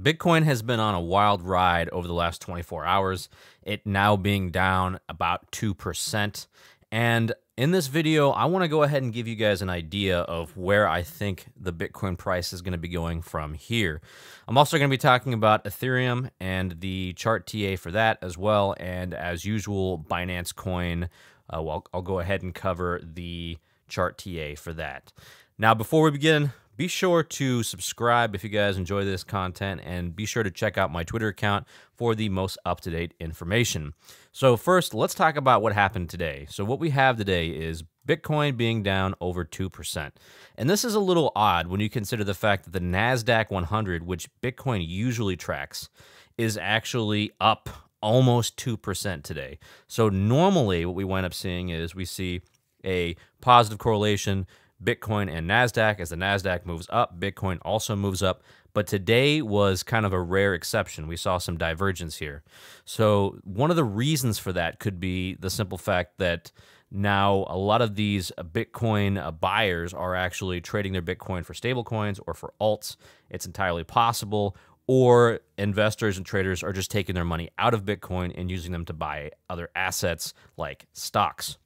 Bitcoin has been on a wild ride over the last 24 hours, it now being down about 2%. And in this video, I want to go ahead and give you guys an idea of where I think the Bitcoin price is going to be going from here. I'm also going to be talking about Ethereum and the chart TA for that as well. And as usual, Binance Coin, uh, well, I'll go ahead and cover the chart TA for that. Now, before we begin, be sure to subscribe if you guys enjoy this content, and be sure to check out my Twitter account for the most up to date information. So, first, let's talk about what happened today. So, what we have today is Bitcoin being down over 2%. And this is a little odd when you consider the fact that the NASDAQ 100, which Bitcoin usually tracks, is actually up almost 2% today. So normally what we wind up seeing is we see a positive correlation Bitcoin and NASDAQ. As the NASDAQ moves up, Bitcoin also moves up. But today was kind of a rare exception. We saw some divergence here. So, one of the reasons for that could be the simple fact that now a lot of these Bitcoin buyers are actually trading their Bitcoin for stablecoins or for alts. It's entirely possible. Or investors and traders are just taking their money out of Bitcoin and using them to buy other assets like stocks.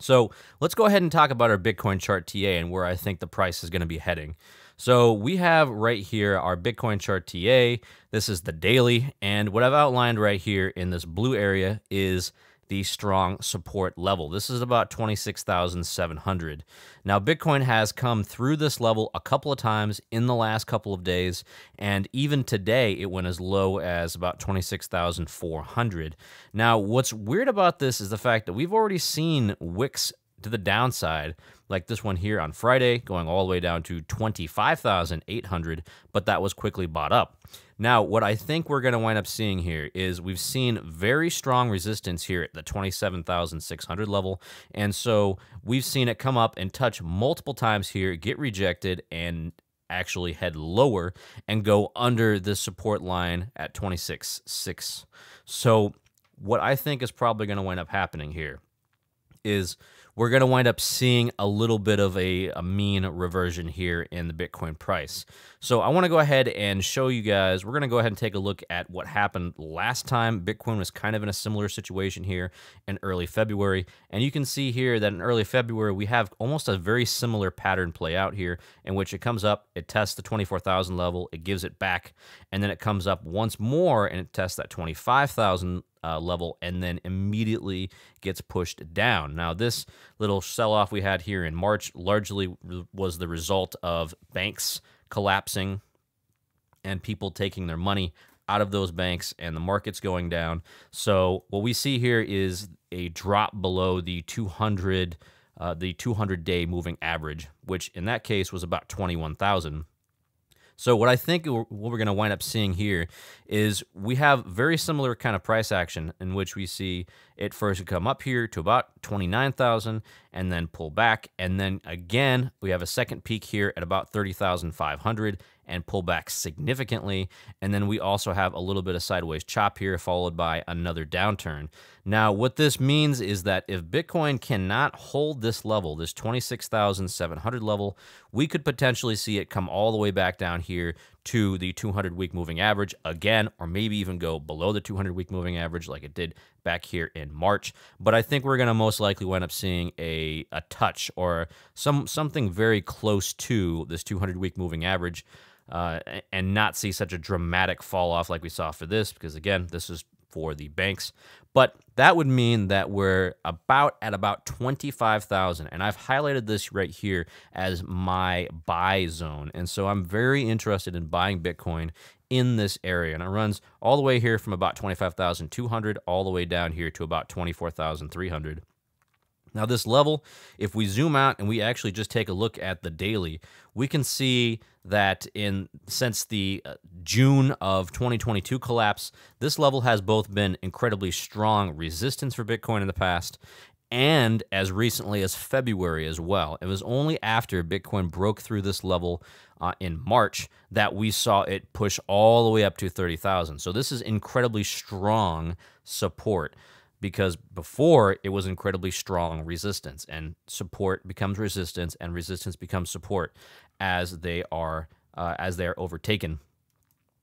So let's go ahead and talk about our Bitcoin chart TA and where I think the price is going to be heading. So we have right here our Bitcoin chart TA. This is the daily. And what I've outlined right here in this blue area is the strong support level. This is about 26,700. Now, Bitcoin has come through this level a couple of times in the last couple of days, and even today it went as low as about 26,400. Now, what's weird about this is the fact that we've already seen Wix to the downside, like this one here on Friday, going all the way down to 25,800, but that was quickly bought up. Now, what I think we're going to wind up seeing here is we've seen very strong resistance here at the 27,600 level. And so we've seen it come up and touch multiple times here, get rejected, and actually head lower and go under the support line at 26.6. So what I think is probably going to wind up happening here is we're going to wind up seeing a little bit of a, a mean reversion here in the Bitcoin price. So I want to go ahead and show you guys, we're going to go ahead and take a look at what happened last time. Bitcoin was kind of in a similar situation here in early February. And you can see here that in early February, we have almost a very similar pattern play out here in which it comes up, it tests the 24,000 level, it gives it back, and then it comes up once more and it tests that 25,000 uh, level and then immediately gets pushed down. Now, this little sell off we had here in March largely was the result of banks collapsing and people taking their money out of those banks and the market's going down. So, what we see here is a drop below the 200 uh, the 200 day moving average, which in that case was about 21,000. So what I think what we're going to wind up seeing here is we have very similar kind of price action in which we see it first come up here to about 29,000 and then pull back. And then again, we have a second peak here at about 30,500 and pull back significantly. And then we also have a little bit of sideways chop here followed by another downturn. Now, what this means is that if Bitcoin cannot hold this level, this 26,700 level, we could potentially see it come all the way back down here to the 200 week moving average again, or maybe even go below the 200 week moving average like it did back here in March. But I think we're going to most likely wind up seeing a, a touch or some something very close to this 200 week moving average. Uh, and not see such a dramatic fall off like we saw for this, because again, this is for the banks. But that would mean that we're about at about 25,000. And I've highlighted this right here as my buy zone. And so I'm very interested in buying Bitcoin in this area. And it runs all the way here from about 25,200 all the way down here to about 24,300. Now this level, if we zoom out and we actually just take a look at the daily, we can see that in since the uh, June of 2022 collapse, this level has both been incredibly strong resistance for Bitcoin in the past and as recently as February as well. It was only after Bitcoin broke through this level uh, in March that we saw it push all the way up to 30,000. So this is incredibly strong support because before it was incredibly strong resistance and support becomes resistance and resistance becomes support as they are uh, as they are overtaken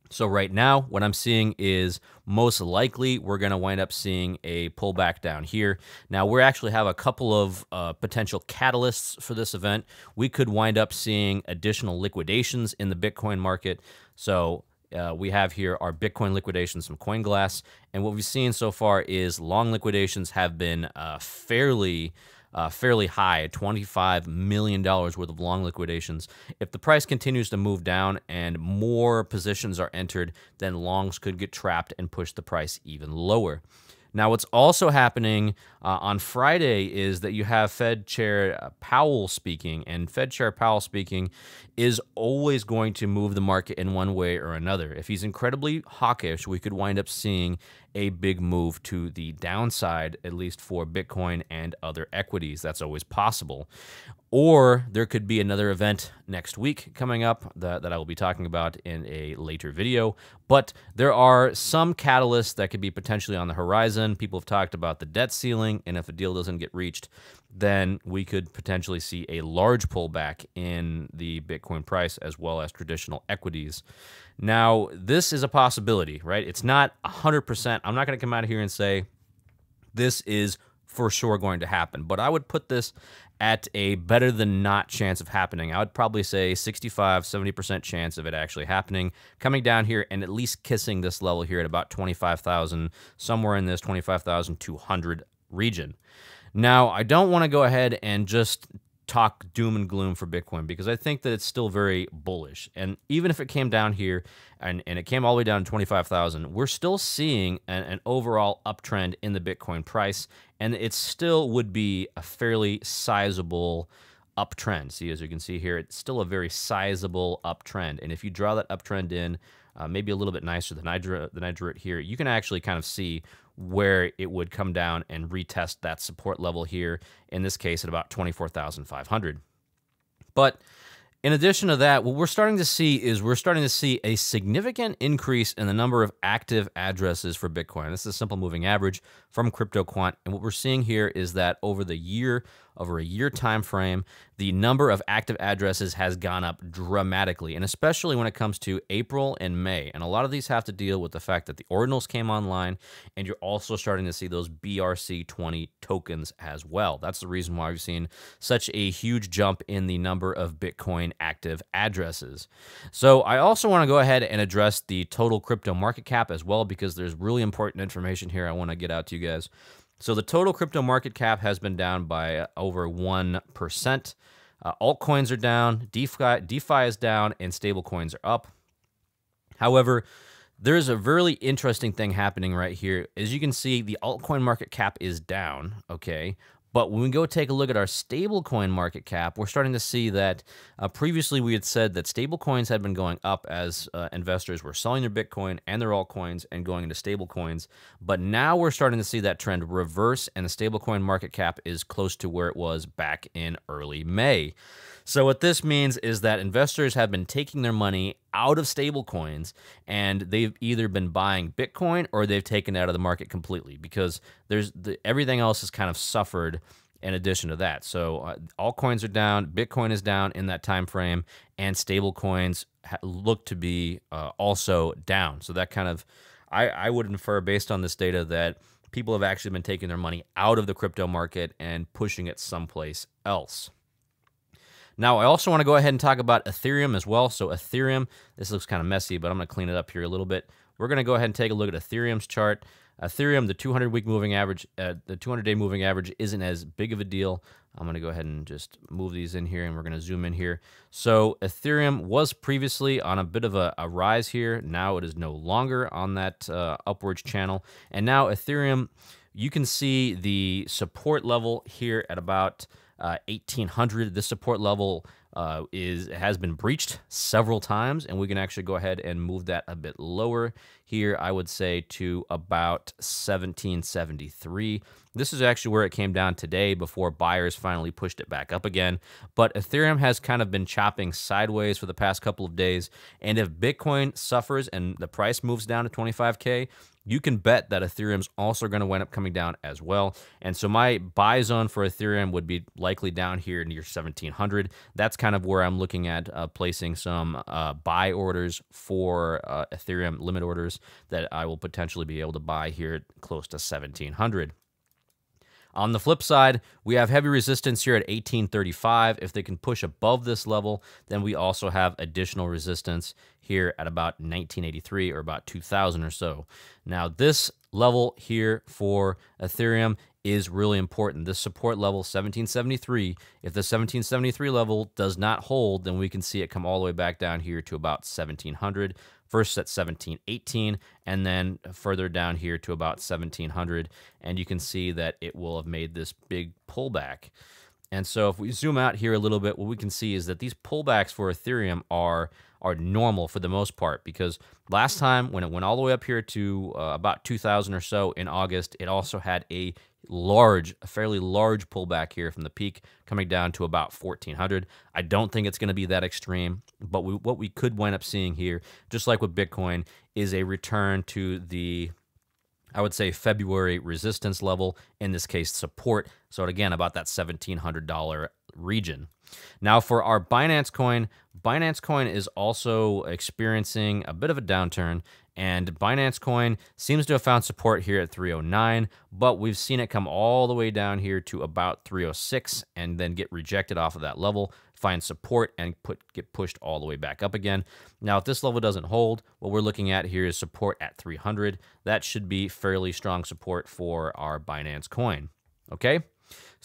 so right now what i'm seeing is most likely we're going to wind up seeing a pullback down here now we actually have a couple of uh, potential catalysts for this event we could wind up seeing additional liquidations in the bitcoin market so uh, we have here are Bitcoin liquidations from CoinGlass. And what we've seen so far is long liquidations have been uh, fairly. Uh, fairly high, $25 million worth of long liquidations. If the price continues to move down and more positions are entered, then longs could get trapped and push the price even lower. Now, what's also happening uh, on Friday is that you have Fed Chair uh, Powell speaking, and Fed Chair Powell speaking is always going to move the market in one way or another. If he's incredibly hawkish, we could wind up seeing a big move to the downside, at least for Bitcoin and other equities. That's always possible. Or there could be another event next week coming up that, that I will be talking about in a later video. But there are some catalysts that could be potentially on the horizon. People have talked about the debt ceiling, and if a deal doesn't get reached, then we could potentially see a large pullback in the Bitcoin price as well as traditional equities. Now, this is a possibility, right? It's not 100%. I'm not going to come out of here and say this is for sure going to happen. But I would put this at a better than not chance of happening. I would probably say 65, 70% chance of it actually happening. Coming down here and at least kissing this level here at about 25,000, somewhere in this 25,200 region. Now, I don't want to go ahead and just talk doom and gloom for Bitcoin because I think that it's still very bullish. And even if it came down here and, and it came all the way down to 25,000, we're still seeing an, an, overall uptrend in the Bitcoin price. And it still would be a fairly sizable uptrend. See, as you can see here, it's still a very sizable uptrend. And if you draw that uptrend in, uh, maybe a little bit nicer than I drew than I drew it here. You can actually kind of see where it would come down and retest that support level here, in this case at about 24,500. But in addition to that, what we're starting to see is we're starting to see a significant increase in the number of active addresses for Bitcoin. This is a simple moving average from CryptoQuant. And what we're seeing here is that over the year over a year time frame, the number of active addresses has gone up dramatically, and especially when it comes to April and May. And a lot of these have to deal with the fact that the ordinals came online, and you're also starting to see those BRC20 tokens as well. That's the reason why we've seen such a huge jump in the number of Bitcoin active addresses. So I also want to go ahead and address the total crypto market cap as well, because there's really important information here I want to get out to you guys. So the total crypto market cap has been down by uh, over 1%. Uh, altcoins are down, DeFi, DeFi is down, and stablecoins are up. However, there's a really interesting thing happening right here. As you can see, the altcoin market cap is down, okay? But when we go take a look at our stablecoin market cap, we're starting to see that uh, previously we had said that stablecoins had been going up as uh, investors were selling their Bitcoin and their altcoins and going into stablecoins. But now we're starting to see that trend reverse, and the stablecoin market cap is close to where it was back in early May. So what this means is that investors have been taking their money out of stablecoins and they've either been buying Bitcoin or they've taken it out of the market completely because there's the, everything else has kind of suffered in addition to that. So uh, all coins are down, Bitcoin is down in that time frame, and stablecoins look to be uh, also down. So that kind of, I, I would infer based on this data that people have actually been taking their money out of the crypto market and pushing it someplace else. Now, I also want to go ahead and talk about Ethereum as well. So Ethereum, this looks kind of messy, but I'm going to clean it up here a little bit. We're going to go ahead and take a look at Ethereum's chart. Ethereum, the 200-week moving average, uh, the 200-day moving average isn't as big of a deal. I'm going to go ahead and just move these in here, and we're going to zoom in here. So Ethereum was previously on a bit of a, a rise here. Now it is no longer on that uh, upwards channel. And now Ethereum, you can see the support level here at about – uh, 1800. This support level uh, is has been breached several times, and we can actually go ahead and move that a bit lower here. I would say to about 1773. This is actually where it came down today before buyers finally pushed it back up again. But Ethereum has kind of been chopping sideways for the past couple of days, and if Bitcoin suffers and the price moves down to 25k, you can bet that Ethereum's also going to wind up coming down as well. And so my buy zone for Ethereum would be likely down here near 1700. That's kind of where I'm looking at uh, placing some uh, buy orders for uh, Ethereum limit orders that I will potentially be able to buy here close to 1700. On the flip side, we have heavy resistance here at 1835. If they can push above this level, then we also have additional resistance here at about 1983 or about 2000 or so. Now, this level here for Ethereum is really important. This support level, 1773, if the 1773 level does not hold, then we can see it come all the way back down here to about 1700, first at 1718 and then further down here to about 1700. And you can see that it will have made this big pullback. And so if we zoom out here a little bit, what we can see is that these pullbacks for Ethereum are are normal for the most part because last time when it went all the way up here to uh, about 2000 or so in August, it also had a large, a fairly large pullback here from the peak, coming down to about 1400. I don't think it's going to be that extreme, but we, what we could wind up seeing here, just like with Bitcoin, is a return to the I would say February resistance level, in this case support. So again, about that $1,700 region. Now for our Binance coin, Binance coin is also experiencing a bit of a downturn. And Binance Coin seems to have found support here at 309, but we've seen it come all the way down here to about 306 and then get rejected off of that level, find support, and put get pushed all the way back up again. Now, if this level doesn't hold, what we're looking at here is support at 300. That should be fairly strong support for our Binance Coin. Okay?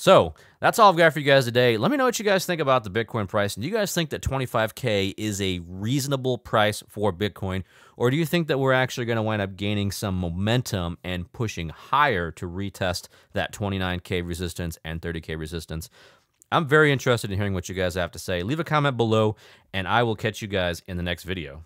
So that's all I've got for you guys today. Let me know what you guys think about the Bitcoin price. And do you guys think that 25K is a reasonable price for Bitcoin? Or do you think that we're actually going to wind up gaining some momentum and pushing higher to retest that 29K resistance and 30K resistance? I'm very interested in hearing what you guys have to say. Leave a comment below, and I will catch you guys in the next video.